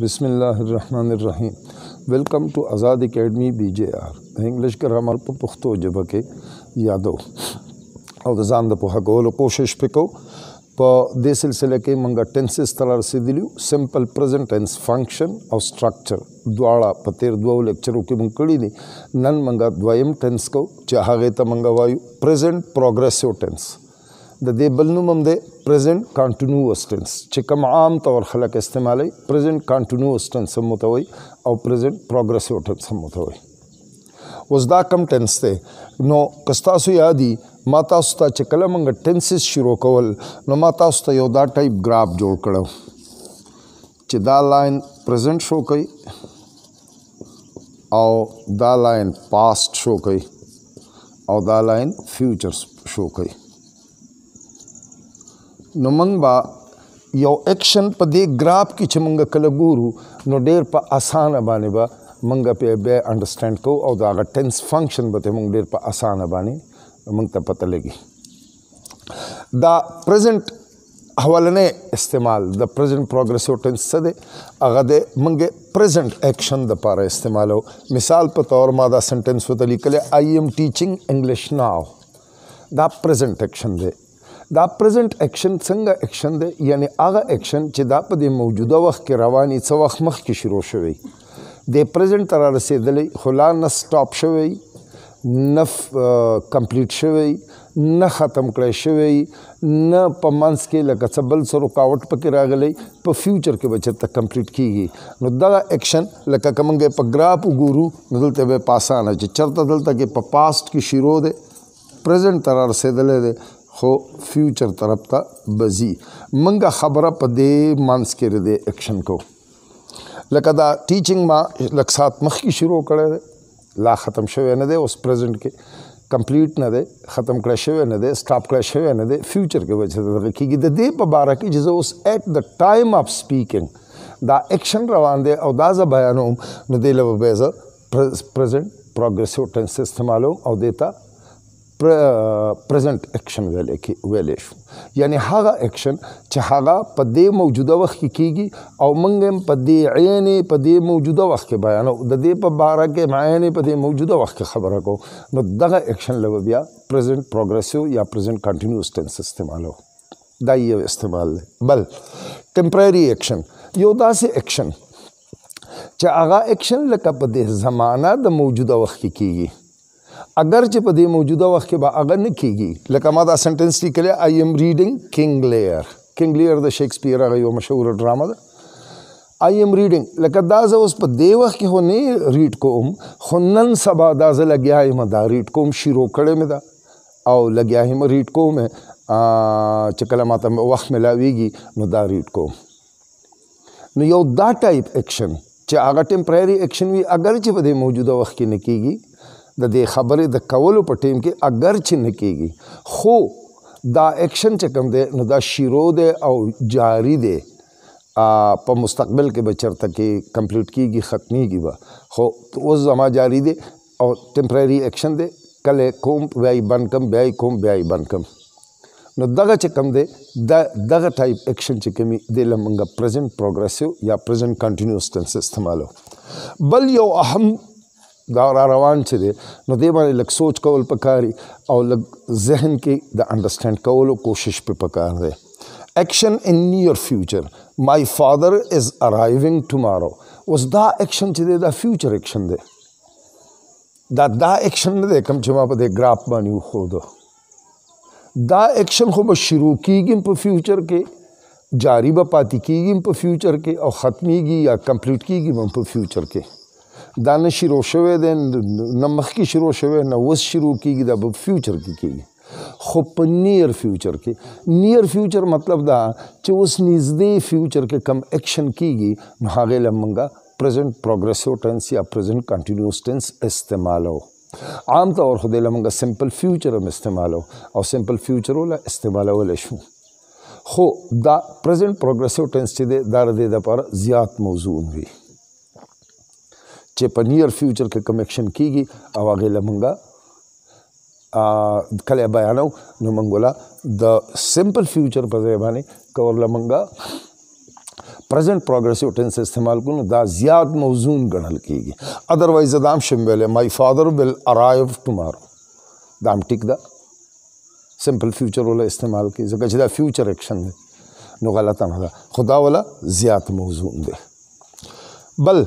बिसमीम welcome to Azad academy B J R د انګلیش ګرامر په پښتو ژبه کې یادو او د ځان د په هغولو کوشش وکړو په دې سلسله کې مونږه ټینسز تر رسیدلیو سمپل پریزنت ټینس فنکشن او سټراکچر دواړه په تیر دوو لیکچرو کې مونږ کړی دي نن مونږه دویم ټینس کو چې هغه ته مونږ وایو پریزنت پروګرسیو ټینس د دې بل نوم هم دی پریزنٹ کانټینیوس ټنس چې کوم عام طور خلک استعمالي پریزنٹ کانټینیوس ټنس هم متوي او پریزنٹ پروګرسیو ټنس هم متوي اوس دا کم ټنس ته نو کستا سو یادي ما تاسو ته چې کله موږ ټنسز شروع کول نو ما تاسو ته یو دا ټایپ ګراف جوړ کړو چې دا لاین پریزنٹ شو کوي او دا لاین پاست شو کوي او دا لاین فیوچر شو کوي نو موږ به یو اکشن په دې ګراف کې چې موږ کله ګورو نو ډیر په اسانه باندې به موږ په بیا انډرستانډ کو او دا غ ټنس فنکشن به موږ ډیر په اسانه باندې موږ ته پته لګي دا پریزنت حوالنه استعمال د پریزنت پروګرسیو ټنس څه دی هغه د موږ پریزنت اکشن د پاره استعمالو مثال په تور ما دا سنټنس وته لیکل آی ایم ټیچینګ انګلیش ناو دا پریزنت اکشن دی دا پریزنت اکشن څنګه اکشن دی یعنی هغه اکشن چې دا په د موجوده وخت کې رواني څه وخت مخکې شروع شوی د پریزنت تر رسیدلې خلا نه سټاپ شوی نه کمپلیټ شوی نه ختم کړی شوی نه په منس کې لکه څه بل سره رکاوټ پکې راغلی په فیوچر کې بچت تک کمپلیټ کیږي نو دا اکشن لکه کومګه په ګراپ وګورو نو دلته به پاسانه چې چرته دلته کې په پاست کې شروع ده پریزنت تر رسیدلې ده خو فیوچر طرف ته بزي منګه خبره په دې مانس کې ردې اکشن کو لکه دا ټیچینګ ما لکسات مخ کی شروع کړه لا ختم شوی نه دی اوس پریزنت کې کمپلیټ نه دی ختم کړه شوی نه دی سٹاپ کړه شوی نه دی فیوچر کې وجه ته کېږي د دې په باره کې چې اوس ایٹ د ټایم اف سپیکینګ دا اکشن روان دی او دا زه بیانوم نو دی له به زه پریزنت پروګرسیو ټنس استعمالوم او دیتا پریزنت اکشن ویلې کې ویلې شو یعنی هغه اکشن چې هغه په دې موجوده وخت کې کیږي او موږ هم په دې عین په دې موجوده وخت کې بیان د دې په باره کې عین په دې موجوده وخت کې خبره کو نو دغه اکشن لو بیا پریزنت پروګرسیو یا پریزنت کنټینیوس ټینس استعمالو دا یو استعمال دی بل ټمپرری اکشن یو داسې اکشن چې هغه اکشن لکه په دې زمانہ د موجوده وخت کې کیږي اگر چې په دې موجوده وخت کې به هغه نه کیږي لکه ما دا سنټنس لیکلی آی ایم ریډینګ کینګ لیر کینګ لیر د شیکسپیر هغه یو مشهور ډرامه ده آی ایم ریډینګ لکه دا زه اوس په دې وخت کې هو نه ریډ کوم خو نن سبا دا زه لګیا یم دا ریډ کوم شیرو کړی مې ده او لګیا یم ریډ کوم چې کله ماته وخت ملاویږي نو دا ریډ کوم نو یو دا ټایپ اکشن چې هغه ټمپرری اکشن وي اگر چې په دې موجوده وخت کې نکېږي د دې خبرې د کولو په ټیم کې اگر چې نکېږي خو دا اکشن چې کوم دی نو دا شیرو دی او جاری دی په مستقبل کې بچرته کې کمپلیټ کیږي ختميږي به خو اوس زما جاری دی او ټمپرری اکشن دی کله کوم بیاي بند کم بیاي کوم بیاي بند کم نو دغه چې کم دی د دغه ټایپ اکشن چې کمی د لمنګه پرزنت پروګرسیو یا پرزنت کنټینیوس ټنس استعمالو بل یو اهم دا را روان چې دی نو دې باندې لږ سوچ کول پکاري او لږ ذهن کې د انډرستانډ کولو کوشش په پکار دی اکشن ان نیور فیوچر مای فادر از ارایوینګ ټومارو اوس دا اکشن چې دی دا فیوچر اکشن دی دا دا اکشن نه دی کوم چې ما په دې ګراف باندې وښودو دا اکشن خو به شروع کیږي په فیوچر کې جاری به پاتې کیږي په فیوچر کې او ختمیږي یا کمپلیټ کیږي په فیوچر کې دا نه شروع شوی دی نه مخکې شروع شوی نه اوس شروع کیږي دا به فیوچر کې کیږي خو په نیر فیوچر کې نیر فیوچر مطلب دا چې اوس نږدې فیوچر کې کم اکشن کیږي نو هغې له موږ پرزنټ پروګرسیو ټینس یا پرزنټ کنټینیوس ټینس استعمالو عام طور خو دې له موږ سمپل فیوچر هم استعمالو او سمپل فیوچر ولا استعمالولی شو خو دا پرزنټ پروګرسیو ټینس چې دی دا د دې دپاره زیات موضوع وي چې په نیر فیوچر کې کمیکشن کیږي او هغه لمنګا کله بیانو نو منګولا د سمپل فیوچر په ځای باندې کور لمنګا پرزنت پروګرسیو ټینس استعمال کو دا زیات موزون ګڼل کیږي ادروایز دا هم شمول مای فادر ویل ارایو ټومارو دا هم ټیک ده سمپل فیوچر ولا استعمال کی ځکه چې دا فیوچر اکشن دی نو غلطه نه ده خدا ولا زیات موضوع دی بل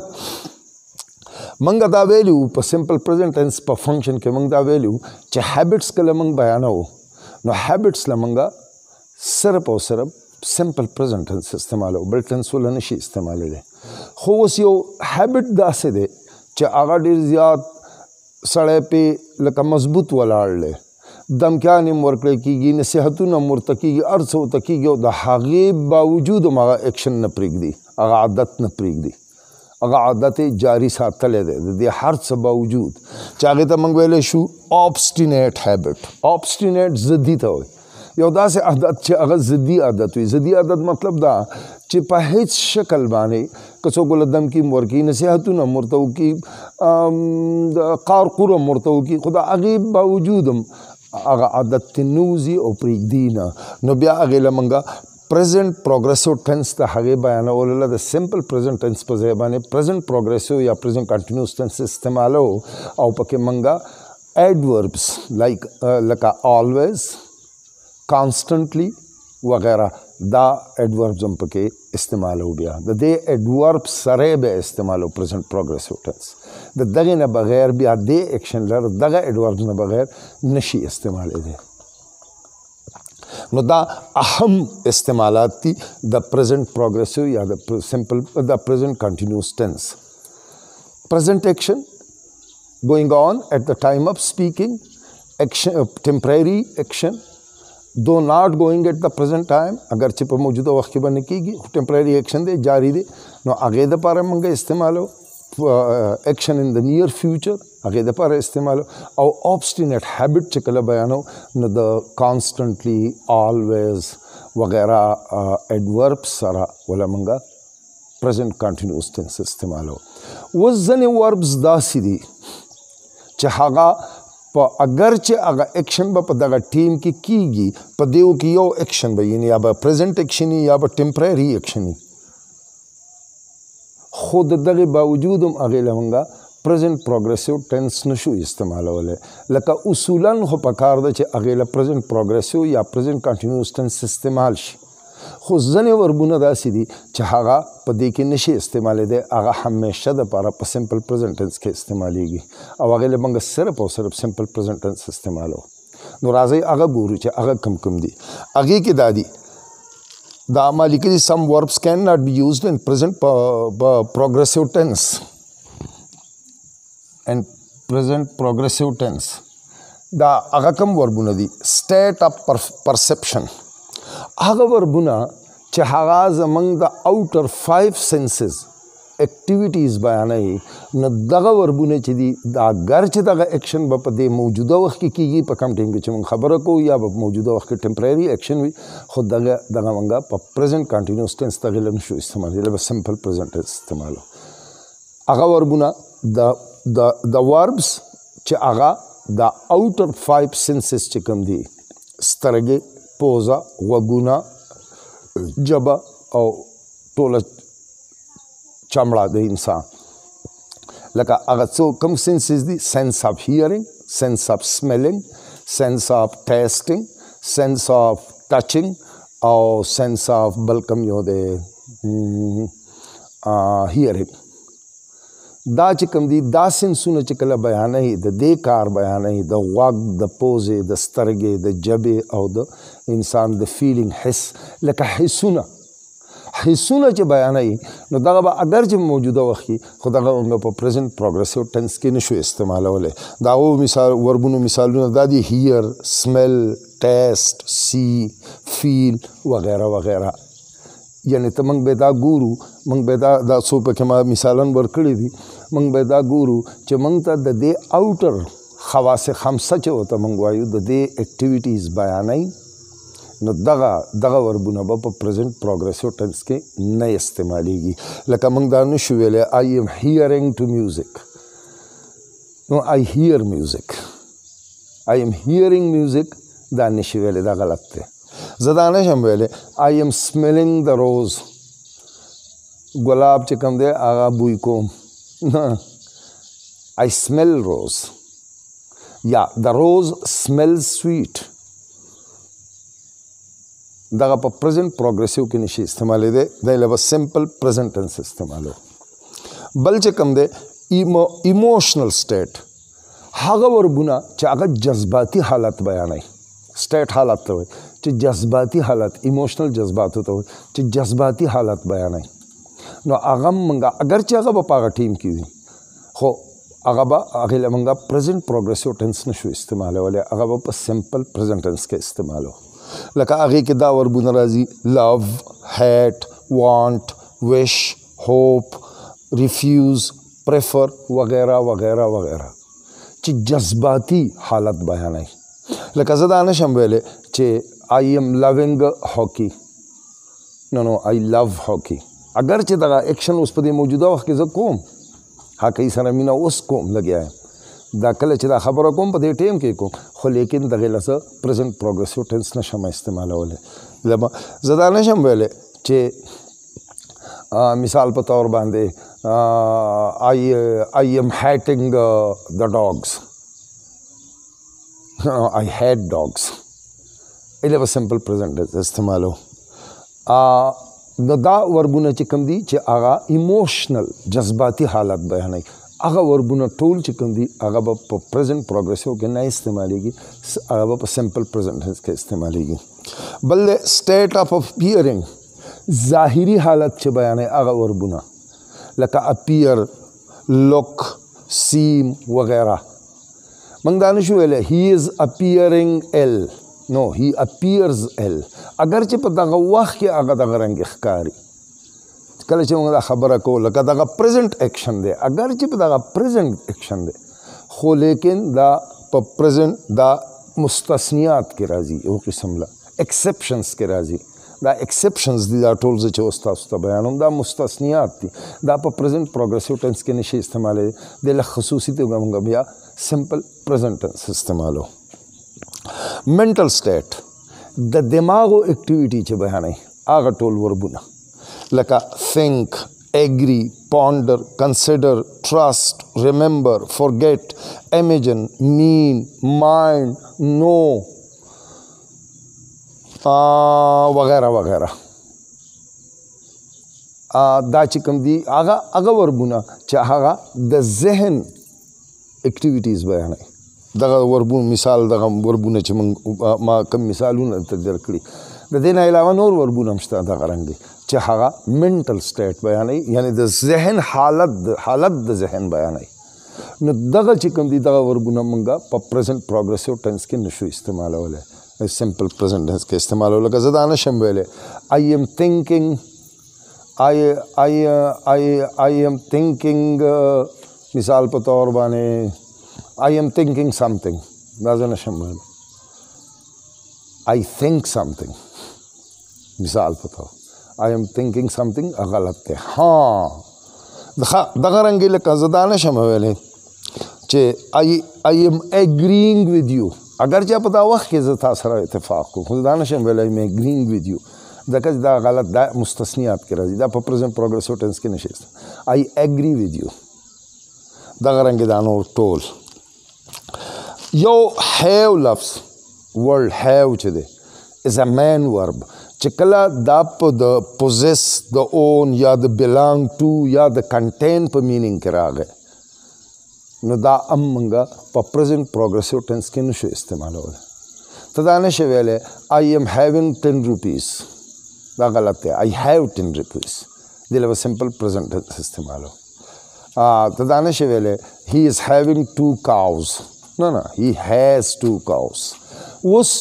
منګه دا ویلو په سمپل پریزنت ټنس په فنکشن کې منګه دا ویلو چې هابټس کله منګ بیانو نو هابټس لمنګه صرف او صرف سمپل پریزنت ټنس استعمالو بل ټنس ول نه شي استعمالوي خو اوس یو هابټ داسې دی چې هغه ډیر زیات سړی په لکه مضبوط ولاړ لې دمکان هم ورکړی کېږي نصیحتونه هم ورته کېږي هر څه ورته کېږي او د هغې باوجود هم هغه اکشن نه پرېږدي هغه عادت نه پرېږدي هغه عادت جاری ساتلې ده د دې هر څه باوجود چې هغه ته موږ ویلې شو اوبسټینیټ هابټ اوبسټینیټ ضدي ته وي یو داسې عادت چې هغه ضدي عادت وي ضدي عادت مطلب دا چې په هیڅ شکل باندې کڅو ګلدم کی مورکی نصيحتونه مرتو کی قار قره مرتو کی خدا هغه باوجودم هغه عادت تنوزی او پریږدینا نو بیا هغه لمنګه present progressive tense د هغه بیانول له د سمپل present tense په ځای باندې present progressive یا present continuous tense استعمالو او پکې منګه adverbs like uh, لکه always constantly وغیرہ دا adverbs هم پکې استعمالو بیا د دې adverb سره به استعمالو present progressive tense د دغه نه بغیر بیا د اکشن لر دغه adverbs نه بغیر نشي استعمال دي نو دا اهم استعمالات دي د پریزنت پروګرسیو یا د سمپل د پریزنت کنټینیوس ټینس پریزنت اکشن going on at the time of speaking, action, uh, temporary action, though not going at the present time, اگر چې په موجوده وخت کې باندې کیږي ټمپرری اکشن دی جاری دی نو هغه د پاره مونږه استعمالو اکشن ان د نیر فیوچر هغه د پر استعمال او اوبستینټ هابټ چې کله بیانو نو د کانستنټلی الویز وغیرہ ایڈورب سره ولا منګه پریزنت کنټینیوس ټینس استعمالو و ځنې وربز داسې دي چې هغه په اگر چې هغه اکشن به په دغه ټیم کې کیږي په دیو کې یو اکشن به یعنی یا به پریزنت اکشن یا به ټمپرری اکشن وي خو د دغه باوجود هم هغه لمنګه پرزنت پروګرسیو ټنس نشو استعمالوله لکه اصولا خو په کار ده چې هغه ل پرزنت پروګرسیو یا پرزنت کنټینیوس ټنس استعمال شي خو ځنې وربونه داسې دي چې هغه په دې کې نشي استعمالې دی هغه همیشه د پاره په سمپل پرزنت ټنس کې استعمالیږي او هغه لمنګه صرف او صرف سمپل پرزنت ټنس استعمالو نو راځي هغه ګورو چې هغه کم کم دي هغه کې دادي Dhammalikiri, some verbs cannot be used in present uh, uh, progressive tense and present progressive tense. The agakam di state of per perception. Aga verbuna, چې among the outer five senses. اکټیویټیز بیانې نو دغه وربونه چې دي دا ګر چې دغه اکشن په دې موجوده وخت کې کیږي په کم ټیم کې چې موږ خبره کوو یا په موجوده وخت کې ټمپرری اکشن وي خو دغه دغه موږ په پریزنت کنټینیوس ټینس ته غل نه شو استعمال یې بس سمپل پریزنت استعمالو هغه وربونه د د د وربس چې هغه د اوټر فایب سنسز چې کوم دي سترګې پوزا وګونه جبه او ټول چمړه د انسان لکه هغه څو کوم سینسز دي سنس اف هیرینګ سنس اف سمیلینګ سنس اف ټیسټینګ سنس اف ټچینګ او سنس اف بلکم یو د هیرینګ دا چې کوم دي دا سینسونه چې کله بیان هي د دې کار بیان هي د غوږ د پوزې د سترګې د جبې او د انسان د فیلینګ حس لکه حسونه حصونه چې بیانای نو دغه به اگر چې موجوده وخت خو دغه موږ په پریزنت پروګرسیو ټنس کې نشو استعمالولې دا او مثال وربونو مثالونه د دې هیر سمیل ټیسټ سی فیل وغیرہ وغیرہ یعنی ته موږ به دا ګورو موږ به دا د څو په کما مثالن ورکړي دي موږ به دا ګورو چې موږ ته د دې اوټر خواص خمسه چې وته موږ وایو د دې اکټیویټیز بیانای نو دغه دغه وربونه به په پریزنت پروګرسیو ټرمز کې نه استعمالیږي لکه موږ دا نشو ویلی آی ایم هیرینګ ټو میوزیک نو آی هیر میوزیک آی ایم هیرینګ میوزیک دا نشو ویلی دا غلط دی زه دا نشم ویلی آی ایم سمیلینګ د روز ګلاب چې کوم دی هغه بوی کوم نه آی سمیل روز یا د روز سمیل سویټ دغه په پریزنت پروګرسیو کې نشي استعمالې دی د لبا سمپل پریزنت ټنس استعمالو بل چې کم دی ایمو ایموشنل سټیټ هغه وربونه چې هغه جذباتي حالت بیانوي سټیټ حالت ته وي چې جذباتي حالت ایموشنل جذبات ته وي چې جذباتي حالت بیانوي نو هغه مونږه اگر چې هغه په هغه ټیم کې وي خو هغه به هغه لمونږه پریزنت پروګرسیو ټنس نشو استعمالولای هغه به په سمپل پریزنت ټنس کې استعمالو لکه هغه کې دا وربونه راځي لو هیټ وانټ وش هوپ ریفیوز پریفر وغیرہ وغیرہ وغیرہ چې جذباتي حالت بیان هي لکه زدا نشم ویلې چې آی ایم لوینګ هاکی نو نو آی لو هاکی اگر چې دا اکشن اوس په موجوده وخت کې زه کوم هاکی سره مینا اوس کوم لګیا دا کله چې دا خبره کوم په دې ټیم کې کوم خو لیکن دغه لسه پرزنت پروګرسیو ټنس نشم استعمالوله لبا زدا نشم ویلې چې مثال په تور باندې آی آی ایم هیټینګ د ډاګز آی هیټ ډاګز اله په سمپل پرزنت استعمالو ا دا وربونه چې کم دي چې هغه ایموشنل جذباتي حالت بیانوي هغه وربونه ټول چې کوم دي هغه په پریزنت پروګرسیو کې نه استعمالېږي هغه په سمپل پریزنت کې استعمالېږي بل سټیټ اف اپیرینګ ظاهري حالت چې بیانې هغه وربونه لکه اپیر لوک سیم وغیرہ منګ دانشو ویل هی از اپیرینګ ال نو هی اپیرز ال اگر چې په دغه وخت کې هغه دغه رنگ ښکاری کله چې موږ دا خبره کو لکه دغه پریزنت اکشن دی اگر چې دغه پریزنت اکشن دی خو لیکن دا په پریزنت دا مستثنیات کې راځي یو قسم لا اکسپشنز کې راځي دا اکسپشنز دي دا ټول چې اوس تاسو ته بیانوم دا مستثنیات دي دا په پریزنت پروګرسیو ټنس کې نشي استعمالې د خصوصي ته موږ بیا سمپل پریزنت ټنس استعمالو منټل سټیټ د دماغو اکټیویټي چې بیانې هغه ټول وربونه لکه think agree ponder consider trust remember forget imagine mean mind know وغیرہ وغیرہ دا چې کوم دي هغه هغه وربونه چې هغه د ذهن اکټیویټیز بیانې دغه وربون مثال دغه وربونه چې ما کوم مثالونه تدر کړی د دې نه علاوه نور وربونه هم شته دغه رنګ دي चाहगा mental state बयान यानी द जहन हालत हालत द जहन बयान न दग चिकम दी दगा वर्गुना मंगा प प्रेजेंट प्रोग्रेसिव टेंस के नशु इस्तेमाल वाले सिंपल प्रेजेंट टेंस के इस्तेमाल वाले का ज़्यादा नशम वेले I am thinking I I I I am thinking मिसाल पर तौर बने आई एम थिंकिंग समथिंग दाजा नशम वेले आई थिंक समथिंग मिसाल पर तौर I am thinking something غلط دی ها دغه رنګې لکه زه دا نه شم ویلی چې I am agreeing with you اگر چې په دا وخت کې زه تا سره اتفاق کوم خو دا نه شم ویلی I am agreeing with you ځکه چې دا غلط دا مستثنیات کې راځي دا په پرزنت پروګرسو ټینس کې نشي I agree with you دغه رنګې دا نور ټول یو هیو لفظ ورډ هیو چې دی is a man verb چې کله دا په د پوزس د اون یا د بیلانګ ټو یا د کنټین په مینینګ کې راغی نو دا ام موږ په پرزنت پروګرسیو ټینس کې نشو استعمالول ته دا نشو ویلې آی ایم هیوینګ 10 روپیز دا غلط دی آی هیو 10 روپیز دله سمپل پرزنت استعمالو ته دا نشو ویلې هی از هیوینګ 2 کاوز نه نه هی هاز 2 کاوز اوس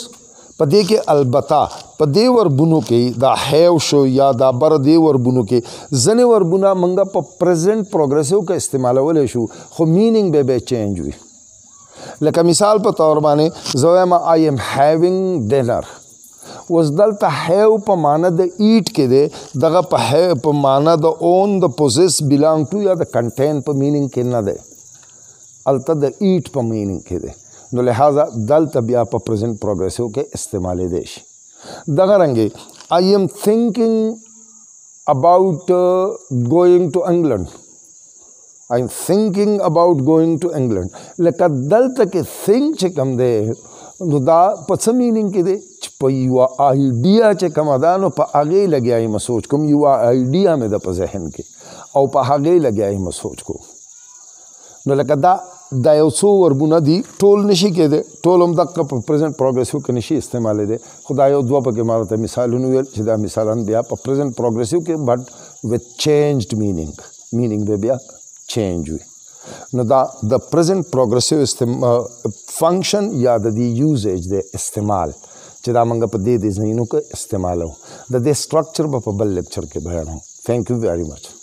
په دې کې البته په دی وربونو کې دا هیو شو یا دا بر دی وربونو کې ځنې وربونه منګه په پریزنت پروګرسیو کې استعمالول شو خو مینینګ به به چینج وي لکه مثال په تور باندې زویم آی ایم هیوینګ ډینر اوس دلته هیو په معنا د ایټ کې دی دغه په هیو په معنا د اون د پوزس بیلانګ ټو یا د کنټین په مینینګ کې نه دی الته د ایټ په مینینګ کې دی نو لہذا دلته بیا په پرزنت پروګرسیو کې استعمالې دی شي دغه رنګه آی ایم thinking about uh, going to England آی ایم thinking about going to England لکه دلته کې think چې کوم دی نو دا په څه مینینګ کې دی چې په یو آیډیا چې کوم دا نو په هغې لګیا یم سوچ کوم یو آیډیا مې د په ذهن کې او په هغې لګیا یم سوچ کوم نو لکه دا دا یو څو وربونه دي ټول نشي کېده ټول هم د پرزنت پروګرسیو کې نشي استعمالې ده خدای یو دوه پکې مارته مثالونه ویل چې دا مثالان بیا په پرزنت پروګرسیو کې بټ وذ چینجډ مینینګ مینینګ به بیا چینج وي نو دا د پرزنت پروګرسیو فنکشن یا د دی یوزیج د استعمال چې دا موږ په دې د زینو کې استعمالو د دې سټرکچر په بل لیکچر کې بیانو ثانک یو ویری مچ